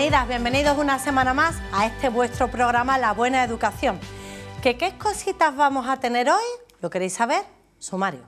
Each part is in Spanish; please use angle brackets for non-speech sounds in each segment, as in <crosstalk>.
Bienvenidas, bienvenidos una semana más a este vuestro programa La Buena Educación. ¿Qué cositas vamos a tener hoy? ¿Lo queréis saber? Sumario.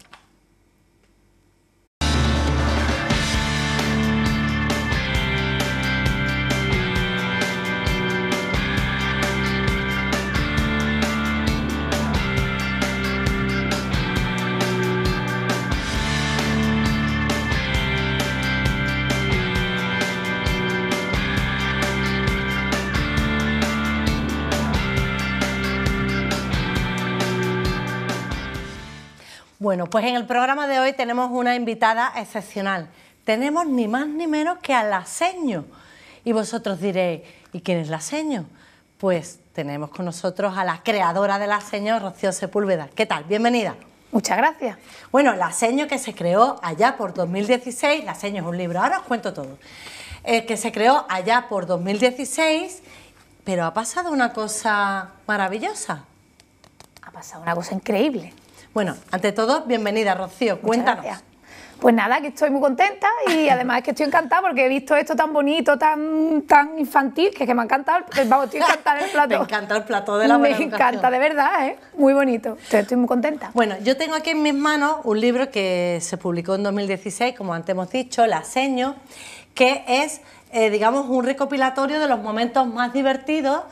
Bueno, pues en el programa de hoy tenemos una invitada excepcional. Tenemos ni más ni menos que a la seño. Y vosotros diréis, ¿y quién es la seño? Pues tenemos con nosotros a la creadora de la seño, Rocío Sepúlveda. ¿Qué tal? Bienvenida. Muchas gracias. Bueno, la seño que se creó allá por 2016, la seño es un libro, ahora os cuento todo, eh, que se creó allá por 2016, pero ha pasado una cosa maravillosa. Ha pasado una cosa increíble. Bueno, ante todo, bienvenida, Rocío. Cuéntanos. Pues nada, que estoy muy contenta y <laughs> además que estoy encantada porque he visto esto tan bonito, tan, tan infantil, que, es que me ha encantado, eh, vamos, estoy encantada el <laughs> plato. me encanta el plato de la buena Me encanta, de verdad, ¿eh? muy bonito. estoy muy contenta. Bueno, yo tengo aquí en mis manos un libro que se publicó en 2016, como antes hemos dicho, La Seño, que es, eh, digamos, un recopilatorio de los momentos más divertidos,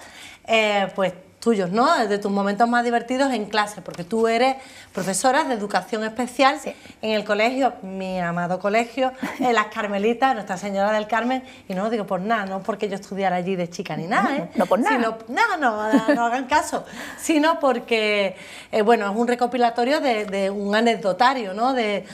eh, pues tuyos, ¿no? De tus momentos más divertidos en clase, porque tú eres profesora de educación especial en el colegio, mi amado colegio, <laughs> en Las Carmelitas, Nuestra Señora del Carmen, y no digo por nada, no porque yo estudiara allí de chica ni nada, ¿eh? No por nada. no, no, no hagan caso, sino porque, eh, bueno, es un recopilatorio de, de un anecdotario, ¿no? De,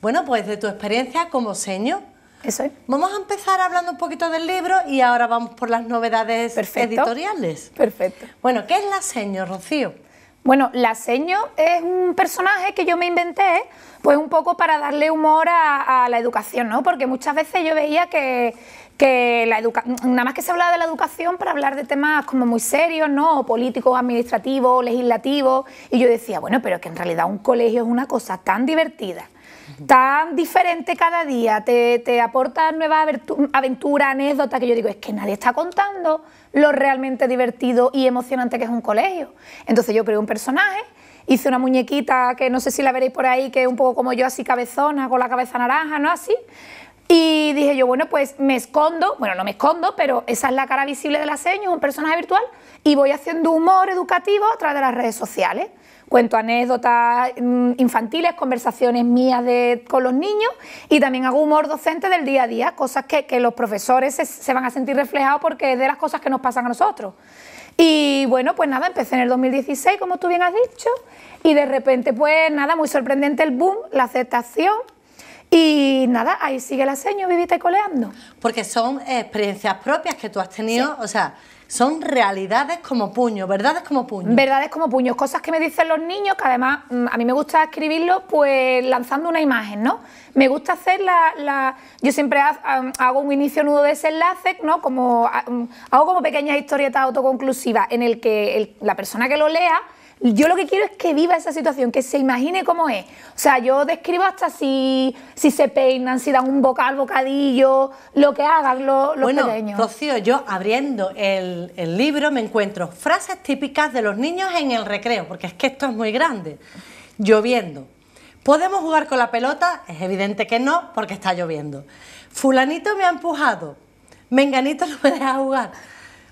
bueno, pues de tu experiencia como señor eso Vamos a empezar hablando un poquito del libro y ahora vamos por las novedades editoriales. Perfecto. Bueno, ¿qué es la seño, Rocío? Bueno, la seño es un personaje que yo me inventé, pues un poco para darle humor a, la educación, ¿no? Porque muchas veces yo veía que, la educación nada más que se hablaba de la educación para hablar de temas como muy serios, ¿no? O políticos, administrativos, legislativos. Y yo decía, bueno, pero que en realidad un colegio es una cosa tan divertida tan diferente cada día, te, te aporta nueva aventura anécdota que yo digo, es que nadie está contando lo realmente divertido y emocionante que es un colegio. Entonces yo creé un personaje, hice una muñequita que no sé si la veréis por ahí, que es un poco como yo, así cabezona, con la cabeza naranja, ¿no? Así. Y dije yo, bueno, pues me escondo, bueno, no me escondo, pero esa es la cara visible de la seño, un personaje virtual, y voy haciendo humor educativo a través de las redes sociales. Cuento anécdotas mm, infantiles, conversaciones mías con los niños y también hago humor docente del día a día, cosas que, los profesores se, se van a sentir reflejados porque es de las cosas que nos pasan a nosotros. Y bueno, pues nada, empecé en el 2016, como tú bien has dicho, y de repente, pues nada, muy sorprendente el boom, la aceptación, y nada, ahí sigue la vivita y coleando. Porque son experiencias propias que tú has tenido, o sea, son realidades como puño, verdades como puño. Verdades como puños, cosas que me dicen los niños, que además mm, a mí me gusta escribirlo pues lanzando una imagen, ¿no? Me gusta hacer la... yo siempre hago un inicio nudo de desenlace, ¿no? Como, hago como pequeñas historietas autoconclusivas en el que la persona que lo lea yo lo que quiero es que viva esa situación, que se imagine cómo es. O sea, yo describo hasta si, se peinan, si dan un bocal, bocadillo, lo que hagan los, los bueno, Rocío, yo abriendo el, el libro me encuentro frases típicas de los niños en el recreo, porque es que esto es muy grande. Lloviendo. ¿Podemos jugar con la pelota? Es evidente que no, porque está lloviendo. Fulanito me ha empujado. Menganito no me deja jugar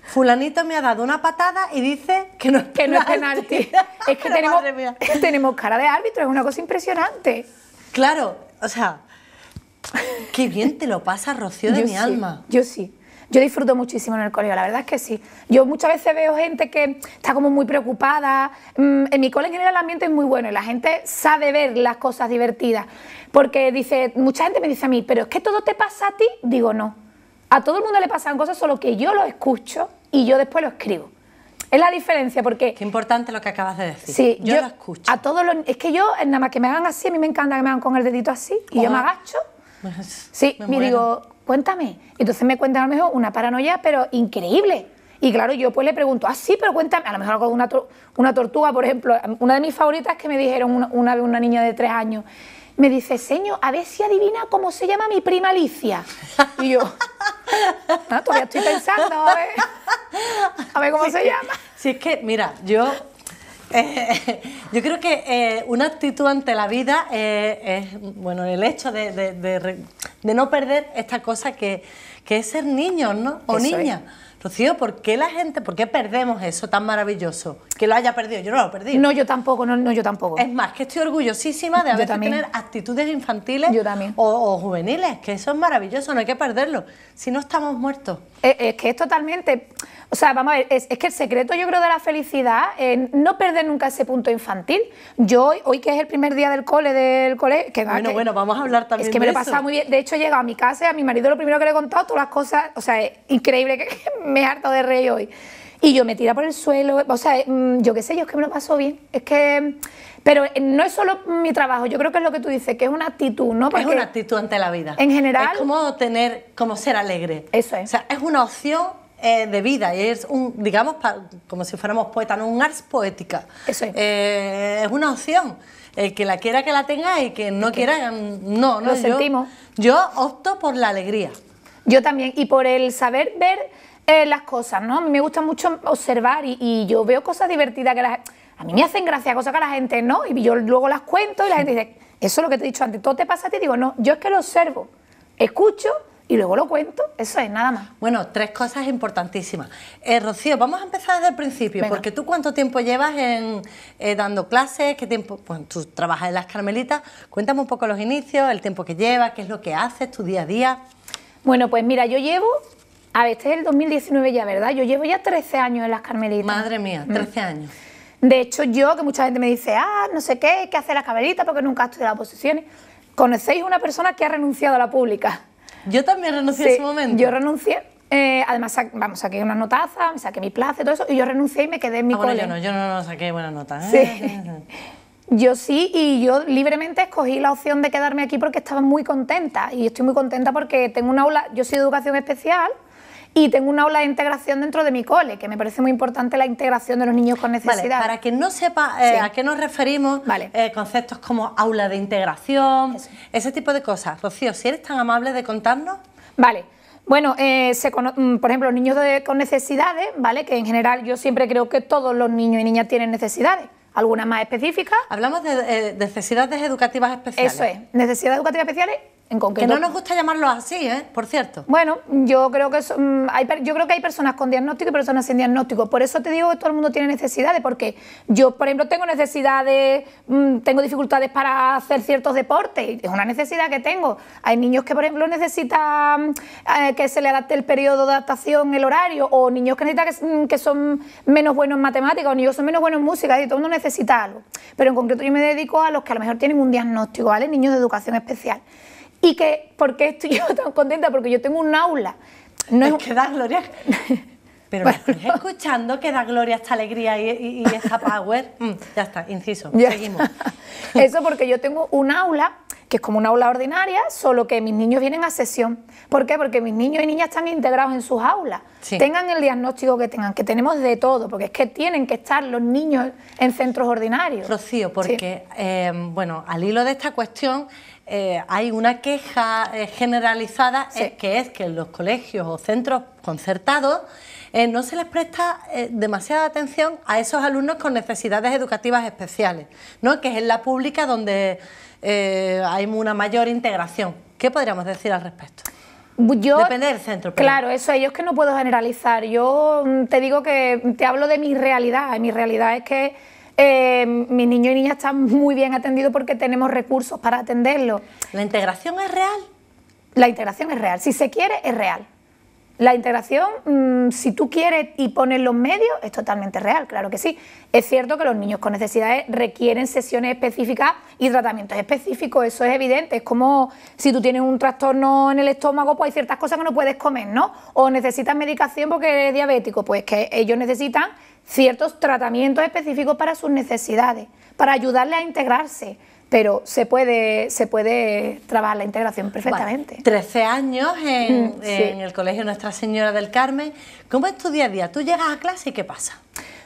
fulanito me ha dado una patada y dice que no es, que no es penalti. <laughs> es que tenemos, cara de árbitro, es una cosa impresionante. Claro, o sea, qué bien te lo pasa Rocío de mi alma. Yo sí. Yo disfruto muchísimo en el colegio, la verdad es que sí. Yo muchas veces veo gente que está como muy preocupada. Mm, en mi colegio en general el ambiente es muy bueno y la gente sabe ver las cosas divertidas. Porque dice, mucha gente me dice a mí, pero es que todo te pasa a ti. Digo, no, a todo el mundo le pasan cosas, solo que yo lo escucho y yo después lo escribo. Es la diferencia porque... Qué importante lo que acabas de decir. Sí, yo, lo escucho. A todos los, es que yo, eh, nada más que me hagan así, a mí me encanta que me hagan con el dedito así y yo me agacho. Sí, me, digo, cuéntame. Entonces me cuentan a lo mejor una paranoia, pero increíble. Y claro, yo pues le pregunto, ah, sí, pero cuéntame, a lo mejor algo de una, tortuga, por ejemplo. Una de mis favoritas que me dijeron una, una, una niña de tres años, me dice, señor, a ver si adivina cómo se llama mi prima Alicia. Y yo, ah, todavía estoy pensando, a ver, cómo se llama. Si es que, mira, yo, eh, <laughs> yo creo que eh, una actitud ante la vida eh, es, bueno, el hecho de, no perder esta cosa que, es ser niños, ¿no? O niña. Rocío, ¿por qué la gente, por qué perdemos eso tan maravilloso? Que lo haya perdido, yo no lo he perdido. No, yo tampoco, no, yo tampoco. Es más, que estoy orgullosísima de haber tener actitudes infantiles O, juveniles, que eso es maravilloso, no hay que perderlo, si no estamos muertos. Eh, es que es totalmente... O sea, vamos a ver, es, que el secreto yo creo de la felicidad es no perder nunca ese punto infantil. Yo hoy, que es el primer día del cole, del cole, que Bueno, bueno, vamos a hablar también. Es que me lo he pasado muy bien. De hecho, he llegado a mi casa y a mi marido lo primero que le he contado, todas las cosas, o sea, es increíble que <laughs> me he harto de reír hoy. Y yo me tira por el suelo, o sea, mm, yo qué sé, yo es que me lo paso bien. Es que pero eh, no es solo mi trabajo, yo creo que es lo que tú dices, que es una actitud, ¿no? es una actitud ante la vida. En general. Es como tener, como ser alegre. Eso es. O sea, es una opción eh, de vida y es un, digamos, como si fuéramos poetas, no un ars poética. Eso es. Eh, es una opción. El que la quiera que la tenga y que no quiera, no, no. Lo yo, sentimos. Yo opto por la alegría. Yo también, y por el saber ver eh, las cosas, ¿no? Me gusta mucho observar y, yo veo cosas divertidas que a mí me hacen gracia, cosas que a la gente no, y yo luego las cuento y la gente dice, eso es lo que te he dicho antes, todo te pasa a ti, digo, no, yo es que lo observo, escucho y luego lo cuento. Eso es, nada más. Bueno, tres cosas importantísimas. Eh, Rocío, vamos a empezar desde el principio, porque tú cuánto tiempo llevas en, eh, dando clases, qué tiempo, pues tú trabajas en las Carmelitas. Cuéntame un poco los inicios, el tiempo que llevas, qué es lo que haces, tu día a día. Bueno, pues mira, yo llevo a ver, este es el 2019 ya, ¿verdad? Yo llevo ya 13 años en las Carmelitas. Madre mía, 13 mm. años. De hecho, yo, que mucha gente me dice, ah, no sé qué, ¿qué hace las Carmelitas? Porque nunca ha estudiado las posiciones. ¿Conocéis una persona que ha renunciado a la pública? Yo también renuncié en ese momento. Yo renuncié. Eh, además, vamos, saqué una notaza, me saqué mi plaza y todo eso, y yo renuncié y me quedé en mi ah, Bueno, yo no, yo no, saqué buena nota. ¿eh? Sí. <laughs> Yo sí, y yo libremente escogí la opción de quedarme aquí porque estaba muy contenta. Y estoy muy contenta porque tengo una aula, yo soy de educación especial, y tengo una aula de integración dentro de mi cole, que me parece muy importante la integración de los niños con necesidades. para que no sepa eh, a qué nos referimos, eh, conceptos como aula de integración, ese tipo de cosas. Rocío, si eres tan amable de contarnos. Vale. Bueno, eh, mm, por ejemplo, los niños con necesidades, ¿vale? Que en general yo siempre creo que todos los niños y niñas tienen necesidades algunas más específicas. Hablamos de, necesidades educativas especiales. Eso es, necesidades educativas especiales que no nos gusta llamarlo así, ¿eh? Por cierto. Bueno, yo creo que mm, hay, yo creo que hay personas con diagnóstico y personas sin diagnóstico. Por eso te digo que todo el mundo tiene necesidades, porque yo, por ejemplo, tengo necesidades, mm, tengo dificultades para hacer ciertos deportes. Es una necesidad que tengo. Hay niños que, por ejemplo, necesitan eh, que se le adapte el periodo de adaptación, el horario, o niños que necesitan mm, que, son menos buenos en matemáticas, o niños que son menos buenos en música, y todo el mundo necesita algo. Pero en concreto yo me dedico a los que a lo mejor tienen un diagnóstico, ¿vale? Niños de educación especial. Y que, ¿por qué estoy <laughs> yo tan contenta? Porque yo tengo un aula. No es, que da gloria. <laughs> Pero escuchando que da gloria esta alegría y, y, esta power. <laughs> Mm. ya está, inciso. seguimos. Eso porque yo tengo un aula que es como una aula ordinaria, solo que mis niños vienen a sesión. ¿Por qué? Porque mis niños y niñas están integrados en sus aulas. Tengan el diagnóstico que tengan, que tenemos de todo, porque es que tienen que estar los niños en centros ordinarios. Rocío, porque, eh, bueno, al hilo de esta cuestión, eh, hay una queja eh, generalizada que es que en los colegios o centros concertados eh, no se les presta demasiada atención a esos alumnos con necesidades educativas especiales, ¿no? que es en la pública donde hay una mayor integración. ¿Qué podríamos decir al respecto? Depende del centro. Claro, eso es, es que no puedo generalizar. Yo mm, te digo que te hablo de mi realidad. Mi realidad es que eh, mis niños y niñas están muy bien atendidos porque tenemos recursos para atenderlos. ¿La integración es real? La integración es real. Si se quiere, es real. La integración, mm, si tú quieres y pones los medios, es totalmente real, claro que sí. Es cierto que los niños con necesidades requieren sesiones específicas y tratamientos específicos, eso es evidente. Es como si tú tienes un trastorno en el estómago, pues hay ciertas cosas que no puedes comer, ¿no? O necesitas medicación porque eres diabético, pues que ellos necesitan ciertos tratamientos específicos para sus necesidades, para ayudarle a integrarse, pero se puede, se puede trabajar la integración perfectamente. 13 años mm, en, el Colegio Nuestra Señora del Carmen. ¿Cómo es tu día a día? Tú llegas a clase y ¿qué pasa?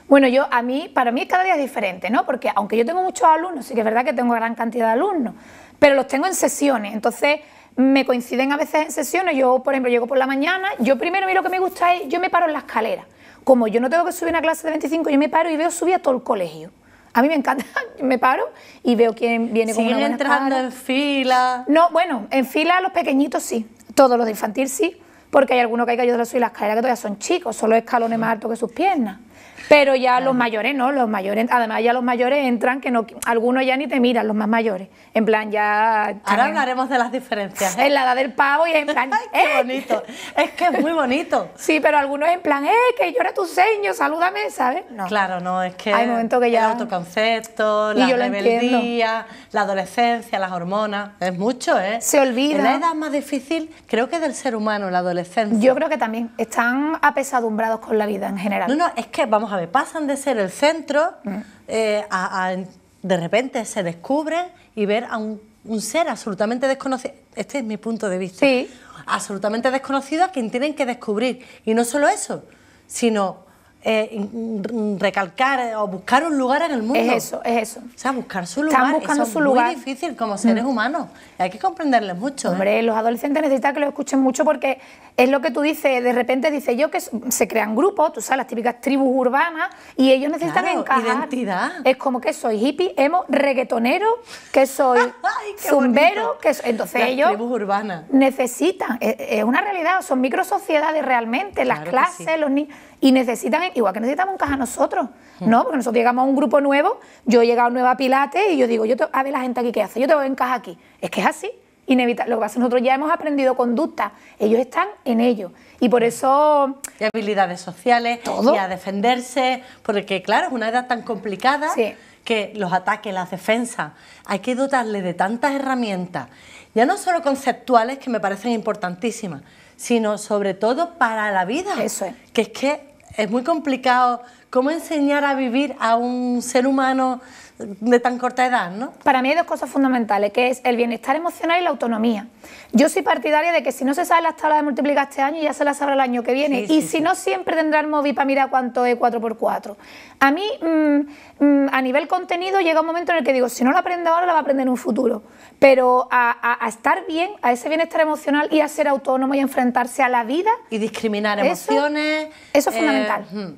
Bueno, yo a mí, para mí cada día es diferente, ¿no? Porque aunque yo tengo muchos alumnos, sí que es verdad que tengo gran cantidad de alumnos, pero los tengo en sesiones, entonces me coinciden a veces en sesiones, yo por ejemplo llego por la mañana, yo primero miro lo que me gusta es, yo me paro en la escalera, como yo no tengo que subir una clase de 25, yo me paro y veo subir a todo el colegio. A mí me encanta, <laughs> me paro y veo quién viene con una entrando en fila? No, bueno, en fila los pequeñitos sí, todos los de infantil sí, porque hay algunos que hay que ayudar a subir las escaleras que todavía son chicos, solo escalones más altos que sus piernas. Pero ya los mayores no, los mayores, además ya los mayores entran que no, algunos ya ni te miran, los más mayores. En plan, ya. Ahora hablaremos de las diferencias. ¿eh? En la edad del pavo y en plan. <laughs> ¡Qué eh". bonito! Es que es muy bonito. <laughs> sí, pero algunos en plan, ¡eh! Que llora tu seño, salúdame, ¿sabes? No. Claro, no, es que. Hay momentos que ya. El autoconcepto, la rebeldía, la adolescencia, las hormonas. Es mucho, ¿eh? Se olvida. Es la edad más difícil, creo que del ser humano, la adolescencia. Yo creo que también están apesadumbrados con la vida en general. No, no, es que vamos a pasan de ser el centro mm. eh, a, de repente se descubre y ver a un, ser absolutamente desconocido. Este es mi punto de vista. Absolutamente desconocido a quien tienen que descubrir. Y no solo eso, sino eh, recalcar eh, o buscar un lugar en el mundo. Es eso, es eso. O sea, buscar su lugar. Están buscando su lugar... es muy difícil como seres mm. humanos. hay que comprenderles mucho. ¿eh? Hombre, los adolescentes necesitan que lo escuchen mucho porque es lo que tú dices. De repente dice yo que se crean grupos, tú sabes, las típicas tribus urbanas, y ellos necesitan encajar. Identidad. Es como que soy hippie, emo, reggaetonero, que soy <laughs> zumbero, que soy... entonces ellos tribus urbanas. necesitan. E, e, es, una realidad, son microsociedades realmente, las clases, los niños y necesitan, igual que necesitamos caja nosotros, ¿no? Porque nosotros llegamos a un grupo nuevo, yo he llegado nueva Pilate y yo digo, yo a ver la gente aquí qué hace, yo te voy a encajar aquí. Es que es así. Inevitable. Lo que pasa es que nosotros ya hemos aprendido conducta, ellos están en ello. Y por eso. Y habilidades sociales, ¿todo? y a defenderse, porque claro, es una edad tan complicada que los ataques, las defensas, hay que dotarle de tantas herramientas, ya no solo conceptuales que me parecen importantísimas, sino sobre todo para la vida. Eso es. Que es que es muy complicado cómo enseñar a vivir a un ser humano de tan corta edad, ¿no? Para mí hay dos cosas fundamentales, que es el bienestar emocional y la autonomía. Yo soy partidaria de que si no se sabe las tablas de multiplicar este año, ya se las sabrá el año que viene. y si no, siempre tendrá el móvil para mirar cuánto es 4x4. A mí, mm, mm, a nivel contenido, llega un momento en el que digo, si no lo aprende ahora, la va a aprender en un futuro. Pero a, estar bien, a ese bienestar emocional y a ser autónomo y enfrentarse a la vida. Y discriminar emociones. Eso es fundamental. Eh,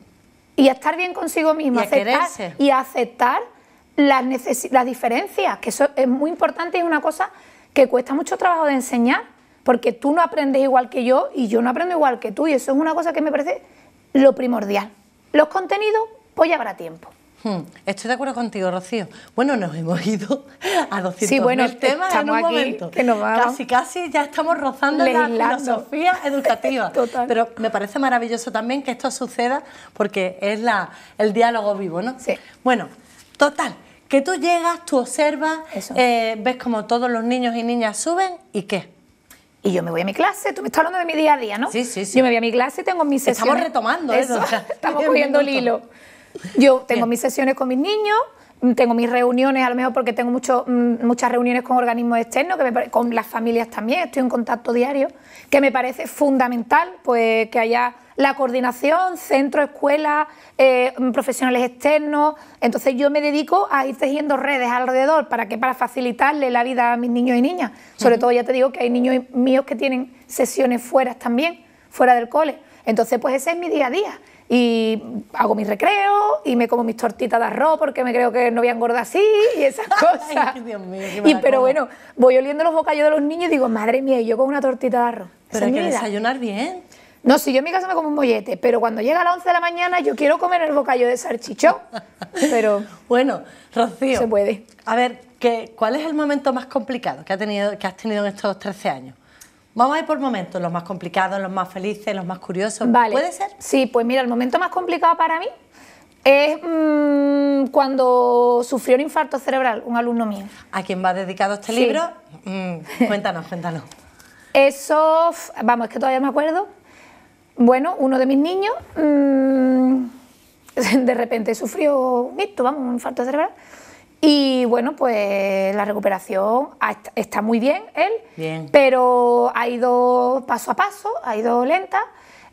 y a estar bien consigo mismo. Y aceptar, y a aceptar las, las diferencias, que eso es muy importante y es una cosa que cuesta mucho trabajo de enseñar, porque tú no aprendes igual que yo y yo no aprendo igual que tú, y eso es una cosa que me parece lo primordial. Los contenidos, pues ya habrá tiempo. Hmm, estoy de acuerdo contigo, Rocío. Bueno, nos hemos ido <laughs> a 200 sí, bueno, temas en un momento. Casi, casi ya estamos rozando la filosofía educativa. <laughs> Pero me parece maravilloso también que esto suceda porque es la, el diálogo vivo, ¿no? Sí. Bueno, total, que tú llegas, tú observas, eh, ves como todos los niños y niñas suben y qué. Y yo me voy a mi clase, tú me estás hablando de mi día a día, ¿no? Sí, sí, sí. Yo me voy a mi clase, tengo mis sesiones. ¿eh? <laughs> Estamos retomando eso. Estamos cubriendo el hilo. Yo tengo mis sesiones con mis niños, mm, tengo mis reuniones, a lo mejor porque tengo mucho, mm, muchas reuniones con organismos externos, que con las familias también, estoy en contacto diario, que me parece fundamental pues que haya la coordinación, centro, escuela, eh, profesionales externos. Entonces yo me dedico a ir tejiendo redes alrededor. ¿Para que Para facilitarle la vida a mis niños y niñas. Sobre todo ya te digo que hay niños míos que tienen sesiones fuera también, fuera del cole. Entonces pues ese es mi día a día. Y hago mi recreo y me como mis tortitas de arroz porque me creo que no voy a engordar así y esas <laughs> cosas. y, pero bueno, voy oliendo los bocayos de los niños y digo, madre mía, y yo con una tortita de arroz. Pero hay que desayunar bien. No, si yo en mi casa me como un mollete, pero cuando llega a las 11 de la mañana yo quiero comer el bocayo de salchichón. <laughs> Pero. bueno, Rocío. Se puede. A ver, ¿qué, ¿cuál es el momento más complicado que, ha tenido, que has tenido en estos 13 años? Vamos a ir por momentos, los más complicados, los más felices, los más curiosos. ¿Puede ser? Sí, pues mira, el momento más complicado para mí es mm, cuando sufrió un infarto cerebral un alumno mío. ¿A quién va dedicado este libro? Mm, cuéntanos, cuéntanos. Eso, vamos, es que todavía me acuerdo. Bueno, uno de mis niños mm, <laughs> de repente sufrió un vamos, un infarto cerebral. Y bueno, pues la recuperación está muy bien él, pero ha ido paso a paso, ha ido lenta.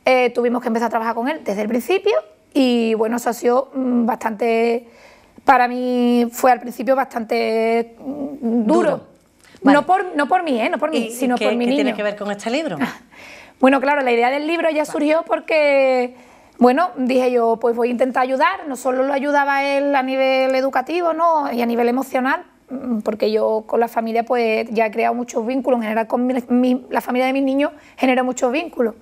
Eh, tuvimos que empezar a trabajar con él desde el principio y bueno, eso ha sido mm, bastante, para mí fue al principio bastante mm, duro. No, por, no por mí, eh, no por mí, sino por mi ¿qué tiene que ver con este libro? <laughs> Bueno, claro, la idea del libro ya surgió porque, bueno, dije yo, pues voy a intentar ayudar. No solo lo ayudaba él a nivel educativo, ¿no? Y a nivel emocional, mm, porque yo con la familia pues ya he creado muchos vínculos, en general con la familia de mis niños genera muchos vínculos.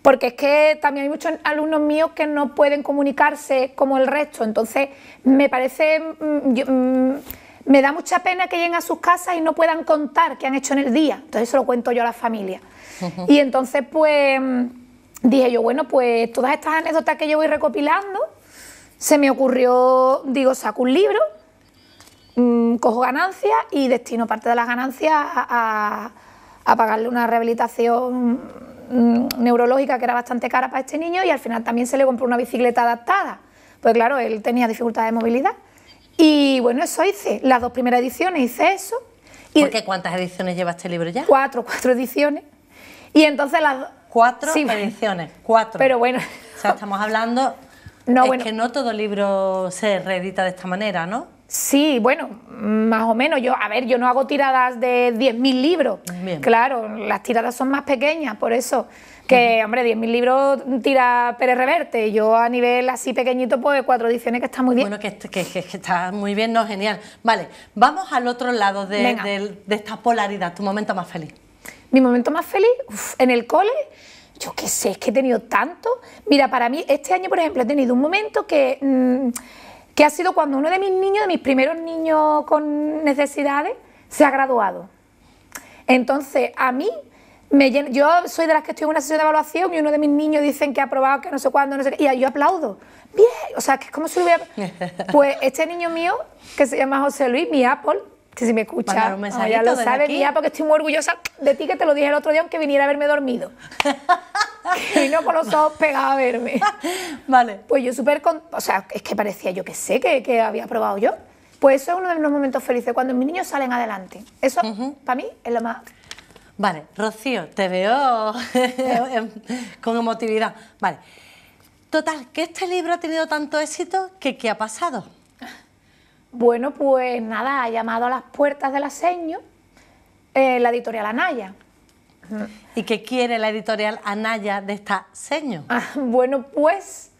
Porque es que también hay muchos alumnos míos que no pueden comunicarse como el resto, entonces me parece... Mm, mm, me da mucha pena que lleguen a sus casas y no puedan contar qué han hecho en el día. Entonces eso lo cuento yo a la familia. Y entonces pues dije yo, bueno, pues todas estas anécdotas que yo voy recopilando, se me ocurrió, digo, saco un libro, mm, cojo ganancias y destino parte de las ganancias a, pagarle una rehabilitación mm, neurológica que era bastante cara para este niño y al final también se le compró una bicicleta adaptada. Pues claro, él tenía dificultades de movilidad. Y bueno, eso hice. Las dos primeras ediciones hice eso. Y ¿Por qué cuántas ediciones lleva este libro ya? Cuatro, cuatro ediciones. Y entonces las Cuatro ediciones, cuatro. Pero bueno. O sea, estamos hablando. No, es que no todo libro se reedita de esta manera, ¿no? Sí, bueno, más o menos. Yo, a ver, yo no hago tiradas de 10.000 libros. Claro, las tiradas son más pequeñas, por eso que, hombre, 10.000 libros tira Pérez Reverte. Yo a nivel así pequeñito, pues cuatro ediciones que está muy bien. Bueno, que, está muy bien, no, genial. Vale, vamos al otro lado de, esta polaridad, tu momento más feliz. Mi momento más feliz, Uf, en el cole, yo qué sé, es que he tenido tanto. Mira, para mí, este año, por ejemplo, he tenido un momento que... Mm, que ha sido cuando uno de mis niños, de mis primeros niños con necesidades, se ha graduado. Entonces, a mí yo soy de las que estoy en una sesión de evaluación y uno de mis niños dicen que ha aprobado, que no sé cuándo, no sé qué, y yo aplaudo. Bien, o sea, que es como si hubiera... <laughs> Pues este niño mío, que se llama José Luis, mi Apple, que si me escucha, un ya lo sabes, mi Apple, que estoy muy orgullosa de ti, que te lo dije el otro día, aunque viniera a verme dormido. y <laughs> vino con los ojos pegados a verme. vale. Pues yo súper... O sea, es que parecía yo que sé que, que había aprobado yo. Pues eso es uno de los momentos felices, cuando mis niños salen adelante. Eso, para mí, es lo más Vale, Rocío, te veo <laughs> con emotividad. Vale. Total, que este libro ha tenido tanto éxito que ¿qué ha pasado? Bueno, pues nada, ha llamado a las puertas de la seño eh, la editorial Anaya. ¿Y qué quiere la editorial Anaya de esta seño? Ah, bueno, pues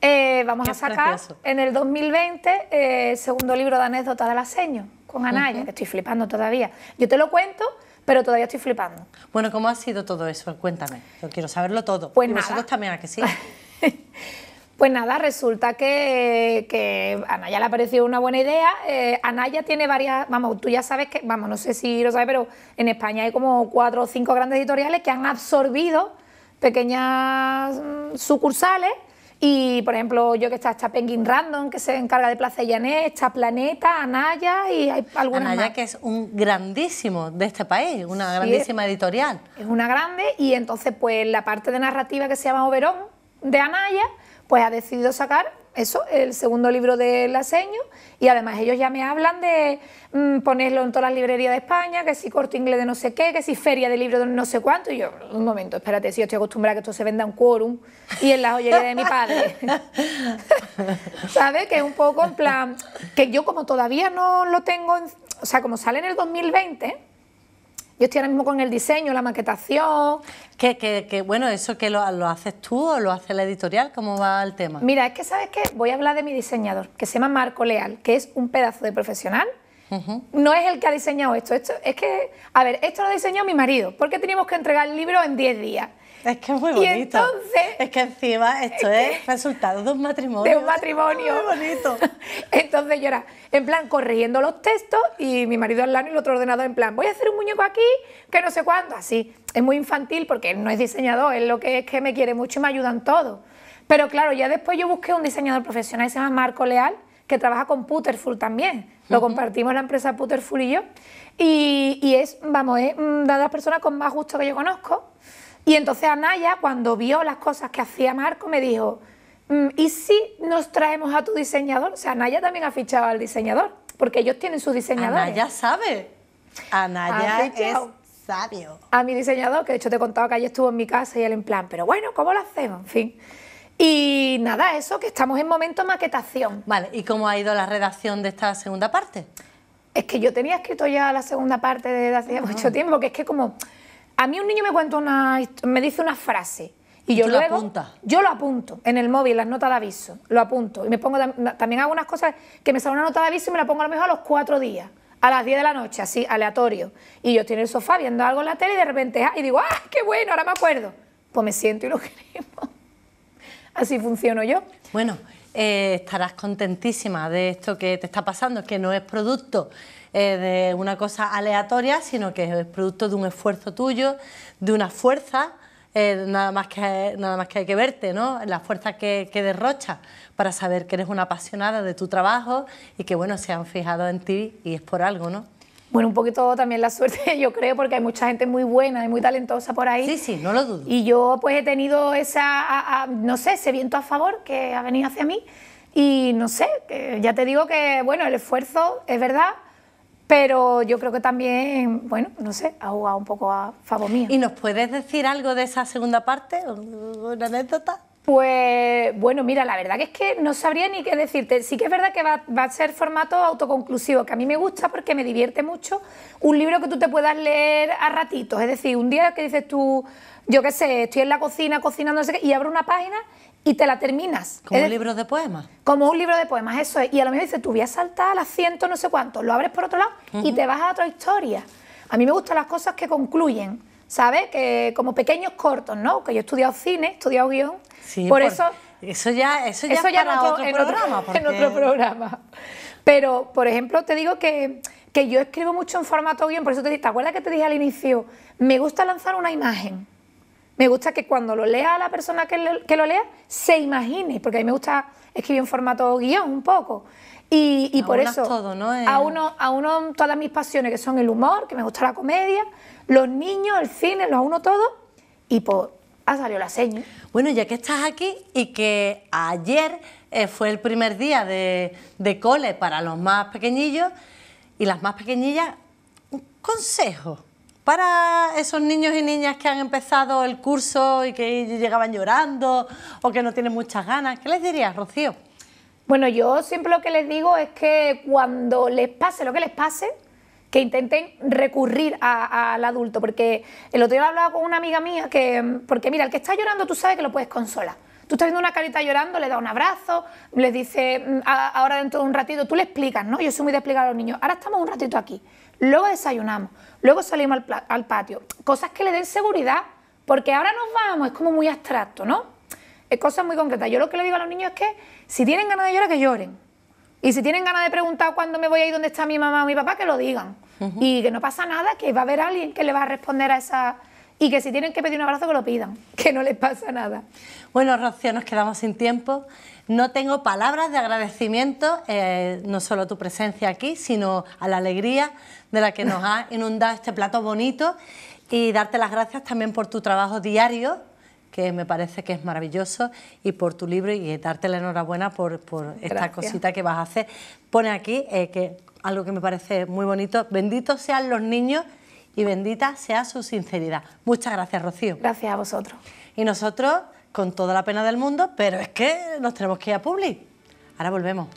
eh, vamos a sacar en el 2020 eh, el segundo libro de anécdotas la seño con Anaya, que estoy flipando todavía. Yo te lo cuento pero todavía estoy flipando. Bueno, ¿cómo ha sido todo eso? Cuéntame, yo quiero saberlo todo. Pues y nada. también, ¿a que sí? <laughs> Pues nada, resulta que, que, a Anaya le ha parecido una buena idea. Eh, Anaya tiene varias, vamos, tú ya sabes que, vamos, no sé si lo sabes, pero en España hay como cuatro o cinco grandes editoriales que han absorbido pequeñas mm, sucursales y, por ejemplo, yo que está, está Penguin Random, que se encarga de Plaza Llanés, está Planeta, Anaya y hay algunas Anaya, que es un grandísimo de este país, una grandísima editorial. Es una grande y entonces, pues, la parte de narrativa que se llama Oberón de Anaya, pues ha decidido sacar eso, el segundo libro de seño y además ellos ya me hablan de mm, ponerlo en todas las librerías de España, que si corte inglés de no sé qué, que si feria de libro de no sé cuánto, y yo, un momento, espérate, si yo estoy acostumbrada a que esto se venda en quórum y en la joyería de mi padre. <laughs> ¿Sabes? Que es un poco en plan, que yo como todavía no lo tengo, o sea, como sale en el 2020, yo estoy ahora mismo con el diseño, la maquetación. Que, que, que bueno, eso que lo, lo, haces tú o lo hace la editorial, ¿cómo va el tema? Mira, es que sabes que voy a hablar de mi diseñador, que se llama Marco Leal, que es un pedazo de profesional. No es el que ha diseñado esto, esto es que, a ver, esto lo ha mi marido, porque teníamos que entregar el libro en 10 días. Es que es muy bonito. entonces, es que encima esto es, <laughs> resultado de un matrimonio. De un matrimonio. bonito. <laughs> entonces yo era, en plan, corriendo los textos y mi marido al y el otro ordenador en plan, voy a hacer un muñeco aquí que no sé cuándo. Así, es muy infantil porque no es diseñador, es lo que es que me quiere mucho y me ayudan todo, Pero claro, ya después yo busqué un diseñador profesional se llama Marco Leal, que trabaja con Puterful también. Lo compartimos la empresa Puterful y yo. Y, es, vamos, es mm, de las personas con más gusto que yo conozco. Y entonces Anaya, cuando vio las cosas que hacía Marco, me dijo, mm, ¿y si nos traemos a tu diseñador? O sea, Anaya también ha fichado al diseñador, porque ellos tienen su diseñador Anaya sabe. Anaya es sabio. A mi diseñador, que de hecho te he contado que ayer estuvo en mi casa y él en plan, pero bueno, ¿cómo lo hacemos? En fin. Y nada, eso, que estamos en momento maquetación. Vale, ¿y cómo ha ido la redacción de esta segunda parte? Es que yo tenía escrito ya la segunda parte desde hace ah. mucho tiempo, que es que como a mí un niño me cuenta una, me dice una frase y yo luego apunta? yo lo apunto en el móvil, las notas de aviso, lo apunto y me pongo también hago unas cosas que me sale una nota de aviso y me la pongo a lo mejor a los cuatro días, a las diez de la noche, así aleatorio. Y yo estoy en el sofá viendo algo en la tele y de repente ah, y digo ah qué bueno, ahora me acuerdo. Pues me siento y lo creo. <laughs> Así funciono yo. Bueno, eh, estarás contentísima de esto que te está pasando, que no es producto eh, de una cosa aleatoria, sino que es producto de un esfuerzo tuyo, de una fuerza, eh, nada, más que, nada más que hay que verte, ¿no? la fuerza que, derrocha para saber que eres una apasionada de tu trabajo y que bueno, se han fijado en ti y es por algo. ¿no? Bueno, un poquito también la suerte, <laughs> yo creo, porque hay mucha gente muy buena y muy talentosa por ahí. Sí, sí, no lo dudo. Y yo pues he tenido esa, no sé, ese viento a favor que ha venido hacia mí. Y no sé, ya te digo que, bueno, el esfuerzo es verdad, pero yo creo que también, bueno, no sé, ha jugado un poco a favor mío. ¿Y nos puedes decir algo de esa segunda parte? ¿Una anécdota? Pues bueno, mira, la verdad que es que no sabría ni qué decirte. Sí que es verdad que va, a ser formato autoconclusivo, que a mí me gusta porque me divierte mucho. Un libro que tú te puedas leer a ratitos, es decir, un día que dices tú, yo qué sé, estoy en la cocina cocinando y abro una página y te la terminas. Como un libro de poemas. Como un libro de poemas, eso es. Y a lo mejor dices, tú voy a saltar a las ciento no sé cuánto, lo abres por otro lado y te vas a otra historia. A mí me gustan las cosas que concluyen, ¿sabes? Que como pequeños cortos, ¿no? Que yo he estudiado cine, he estudiado guión. Sí, por, eso... Eso ya, eso ya, otro, programa. Otro, <laughs> otro programa. Pero, por ejemplo, te digo que, yo escribo mucho en formato guión, por eso te, ¿te acuerdas que te dije al inicio? Me gusta lanzar una imagen me gusta que cuando lo lea la persona que lo, lea se imagine, porque a mí me gusta escribir en formato guión un poco. Y, por eso eh. a, uno, a uno todas mis pasiones, que son el humor, que me gusta la comedia, los niños, el cine, los a uno todo, y pues ha salido la seña. Bueno, ya que estás aquí y que ayer eh, fue el primer día de, de cole para los más pequeñillos y las más pequeñillas, un consejo para esos niños y niñas que han empezado el curso y que llegaban llorando o que no tienen muchas ganas? ¿Qué les dirías, Rocío? Bueno, yo siempre lo que les digo es que cuando les pase lo que les pase, que intenten recurrir al adulto, porque el otro día he hablado con una amiga mía que, porque mira, el que está llorando tú sabes que lo puedes consolar. Tú estás viendo una carita llorando, le das un abrazo, les dice, mm, ahora dentro de un ratito, tú le explicas, ¿no? Yo soy muy de explicar a los niños, ahora estamos un ratito aquí, luego desayunamos, luego salimos al, patio. Cosas que le den seguridad, porque ahora nos vamos, es como muy abstracto, ¿no? Es cosas muy concretas. Yo lo que le digo a los niños es que si tienen ganas de llorar, que lloren. Y si tienen ganas de preguntar cuándo me voy a ir, dónde está mi mamá o mi papá, que lo digan. Y que no pasa nada, que va a haber alguien que le va a responder a esa y que si tienen que pedir un abrazo que lo pidan, <laughs> que no les pasa nada. Bueno, Rocío, nos quedamos sin tiempo. No tengo palabras de agradecimiento, eh, no solo a tu presencia aquí, sino a la alegría de la que nos ha <laughs> inundado este plato bonito y darte las gracias también por tu trabajo diario que me parece que es maravilloso, y por tu libro y darte la enhorabuena por, por esta cosita que vas a hacer. Pone aquí eh, que algo que me parece muy bonito, benditos sean los niños y bendita sea su sinceridad. Muchas gracias, Rocío. Gracias a vosotros. Y nosotros, con toda la pena del mundo, pero es que nos tenemos que ir a Publi. Ahora volvemos.